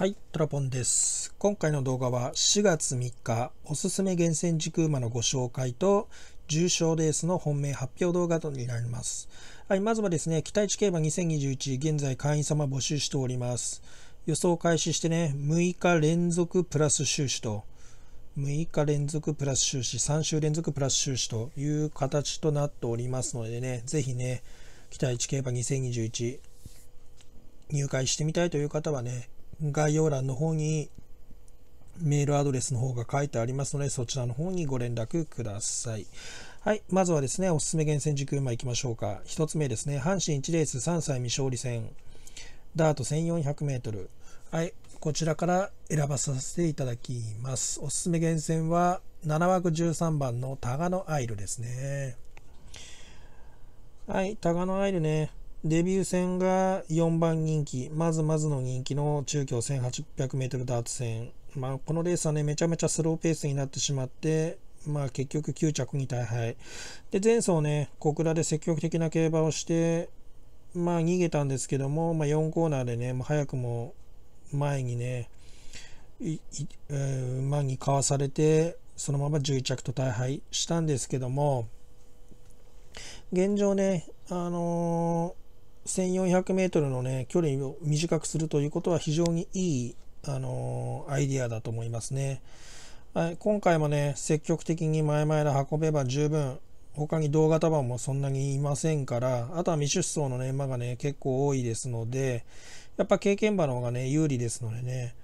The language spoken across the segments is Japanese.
はい、トラポンです。今回の動画は4月3日、おすすめ厳選軸馬のご紹介と、重賞レースの本命発表動画とになります。はい、まずはですね、期待値競馬2021、現在会員様募集しております。予想開始してね、6日連続プラス収支と、6日連続プラス収支、3週連続プラス収支という形となっておりますのでね、ぜひね、期待値競馬2021、入会してみたいという方はね、概要欄の方にメールアドレスの方が書いてありますので、そちらの方にご連絡ください。はい、まずはですね、おすすめ厳選軸馬いきましょうか。1つ目ですね、阪神1レース3歳未勝利戦、ダート1400 m はい、こちらから選ばさせていただきます。おすすめ厳選は、7枠13番のタガノアイルですね。はい、タガノアイルね。デビュー戦が4番人気、まずまずの人気の中京 1800m ダーツ戦。まあ、このレースはね、めちゃめちゃスローペースになってしまって、まあ結局9着に大敗。で、前走ね、小倉で積極的な競馬をして、まあ逃げたんですけども、まあ、4コーナーでね、もう早くも前にね、馬にかわされて、そのまま11着と大敗したんですけども、現状ね、あのー 1400m の、ね、距離を短くするということは非常にいい、あのー、アイディアだと思いますね。はい、今回もね、積極的に前々で運べば十分、他に同型版もそんなにいませんから、あとは未出走のね、馬がね、結構多いですので、やっぱ経験馬の方がね、有利ですのでね、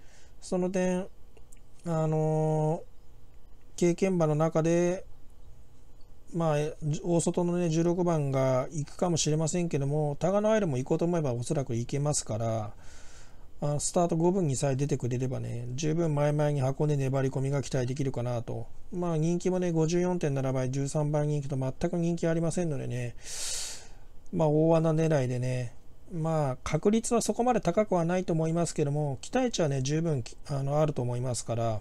その点、あのー、経験馬の中でまあ、大外のね、16番が行くかもしれませんけども、タガのアイルも行こうと思えばおそらく行けますから、あスタート5分にさえ出てくれればね、十分前々に箱根粘り込みが期待できるかなと。まあ人気もね、54.7倍、13倍人気と全く人気ありませんのでね、まあ大穴狙いでね、まあ確率はそこまで高くはないと思いますけども、期待値はね、十分あのあると思いますから、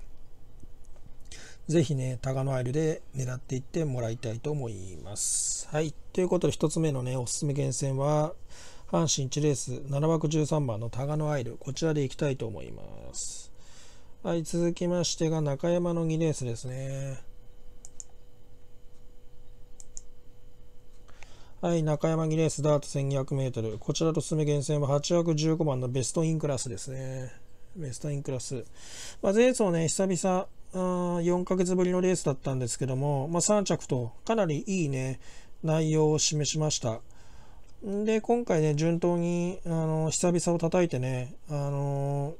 ぜひね、タガノアイルで狙っていってもらいたいと思います。はい。ということで、1つ目のね、おすすめ厳選は、阪神1レース7枠13番のタガノアイル。こちらでいきたいと思います。はい、続きましてが中山の2レースですね。はい、中山2レースダート1 2 0 0ル。こちらとすめ厳選は8枠15番のベストインクラスですね。ベストインクラス。まあ、前走ね、久々、4ヶ月ぶりのレースだったんですけども、まあ、3着とかなりいいね内容を示しましたで今回ね順当にあの久々を叩いてねあの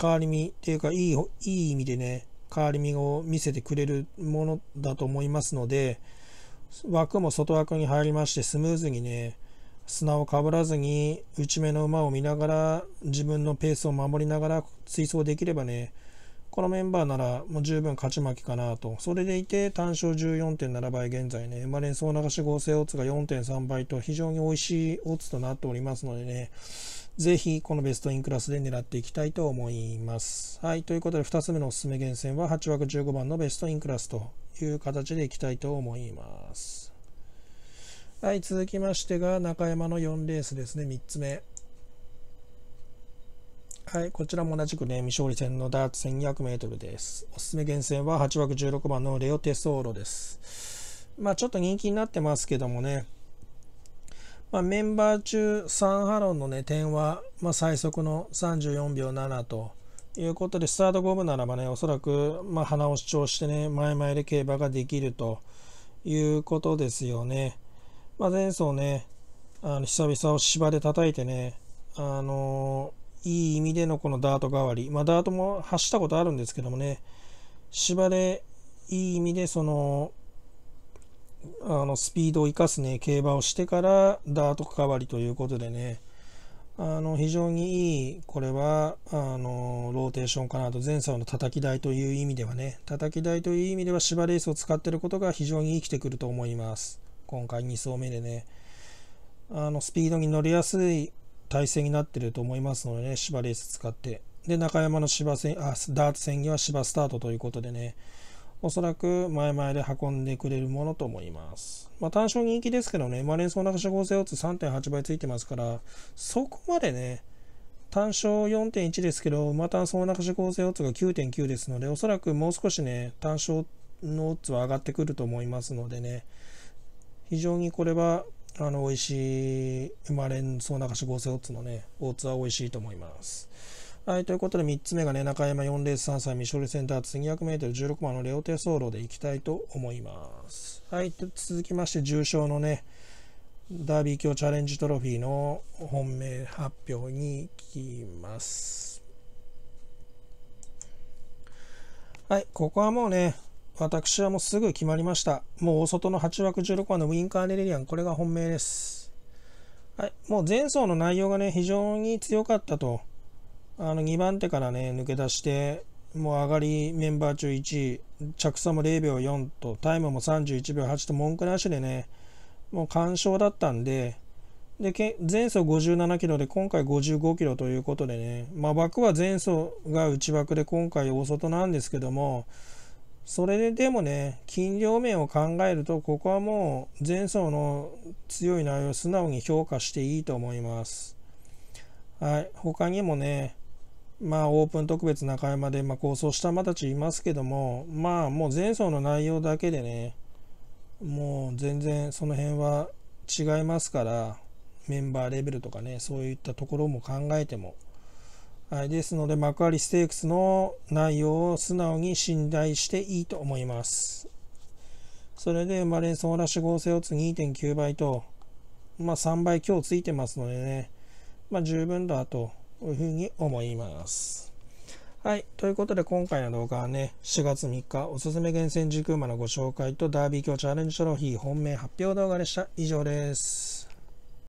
変わり身っていうかいいいい意味でね変わり身を見せてくれるものだと思いますので枠も外枠に入りましてスムーズにね砂をかぶらずに内目の馬を見ながら自分のペースを守りながら追走できればねこのメンバーならもう十分勝ち負けかなと。それでいて単勝14.7倍現在ね、馬連総流し合成オッズが4.3倍と非常に美味しいオッズとなっておりますのでね、ぜひこのベストインクラスで狙っていきたいと思います。はい、ということで2つ目のおすすめ厳選は8枠15番のベストインクラスという形でいきたいと思います。はい、続きましてが中山の4レースですね、3つ目。はい、こちらも同じくね、未勝利戦のダーツ 1200m です。おすすめ厳選は8枠16番のレオテソーロです。まあちょっと人気になってますけどもね、まあ、メンバー中サンハロンのね、点は、まあ、最速の34秒7ということで、スタートゴムならばね、おそらく、まあ、鼻を主張してね、前々で競馬ができるということですよね。まあ、前走ね、あの久々を芝で叩いてね、あのーいい意味でのこのダート代わり、まあ、ダートも発したことあるんですけどもね、芝でいい意味でその、あのスピードを生かすね、競馬をしてからダート代わりということでね、あの非常にいい、これはあのローテーションかなと、前走の叩き台という意味ではね、叩き台という意味では芝レースを使ってることが非常に生きてくると思います。今回2走目でね、あのスピードに乗りやすい体制になってると思いますのでね、芝レース使って。で、中山の芝戦あダーツ戦には芝スタートということでね、おそらく前々で運んでくれるものと思います。まあ、単勝人気ですけどね、まあ、連想中処方性オッズ3.8倍ついてますから、そこまでね、単勝4.1ですけど、また総中処方性オッズが9.9ですので、おそらくもう少しね、単勝のオッズは上がってくると思いますのでね、非常にこれはあの美味しい生まれんそうな志し合成オッズのね、オッズは美味しいと思います。はい、ということで3つ目がね、中山4ス3歳未処理センターツ 200m16 番のレオテソーロでいきたいと思います。はい、続きまして重賞のね、ダービー卿チャレンジトロフィーの本命発表に行きます。はい、ここはもうね、私はもうすぐ決まりました。もう大外の8枠16番のウィンカー・ネレリアン、これが本命です。はい、もう前走の内容がね、非常に強かったと。あの2番手からね、抜け出して、もう上がりメンバー中1位、着差も0秒4と、タイムも31秒8と文句なしでね、もう完勝だったんで、で前走57キロで今回55キロということでね、まあ、枠は前走が内枠で今回大外なんですけども、それでもね、金量面を考えると、ここはもう前走の強い内容を素直に評価していいと思います。はい、他にもね、まあ、オープン特別中山で、まあ、構想した馬たちいますけども、まあ、もう前走の内容だけでね、もう全然その辺は違いますから、メンバーレベルとかね、そういったところも考えてもはい、ですので幕張ステークスの内容を素直に信頼していいと思います。それで、まあ、連想ラッシ性合成オッズ2.9倍と、まあ、3倍強ついてますのでね、まあ、十分だというふうに思います。はい。ということで、今回の動画はね、4月3日、おすすめ厳選時空馬のご紹介と、ダービー強チャレンジトロフィー本命発表動画でした。以上です。